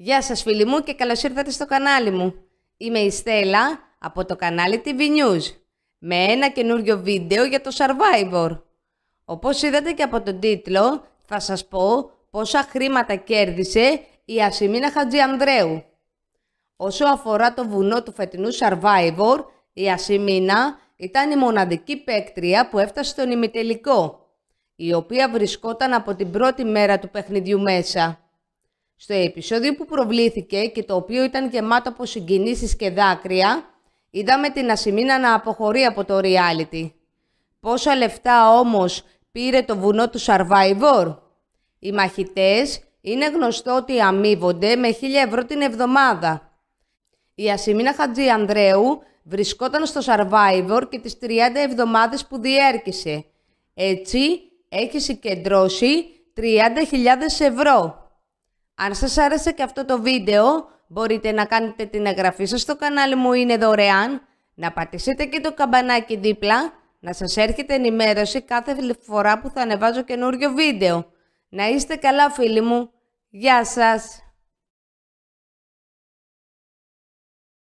Γεια σας φίλοι μου και καλώς ήρθατε στο κανάλι μου. Είμαι η Στέλλα από το κανάλι TV News με ένα καινούριο βίντεο για το Survivor. Όπως είδατε και από τον τίτλο θα σας πω πόσα χρήματα κέρδισε η Ασημίνα Χατζιανδρέου. Όσο αφορά το βουνό του φετινού Survivor, η Ασημίνα ήταν η μοναδική παίκτρια που έφτασε στον ημιτελικό, η οποία βρισκόταν από την πρώτη μέρα του παιχνιδιού μέσα. Στο επεισόδιο που προβλήθηκε και το οποίο ήταν γεμάτο από συγκινήσεις και δάκρυα, είδαμε την Ασημίνα να αποχωρεί από το reality. Πόσα λεφτά όμως πήρε το βουνό του Survivor. Οι μαχητές είναι γνωστό ότι αμείβονται με 1000 ευρώ την εβδομάδα. Η Ασημίνα Χατζή Ανδρέου βρισκόταν στο Survivor και τις 30 εβδομάδες που διέρκησε. Έτσι έχει συγκεντρώσει 30.000 ευρώ. Αν σας άρεσε και αυτό το βίντεο, μπορείτε να κάνετε την εγγραφή σας στο κανάλι μου είναι δωρεάν, να πατήσετε και το καμπανάκι δίπλα, να σας έρχεται ενημέρωση κάθε φορά που θα ανεβάζω καινούριο βίντεο. Να είστε καλά φίλοι μου. Γεια σας!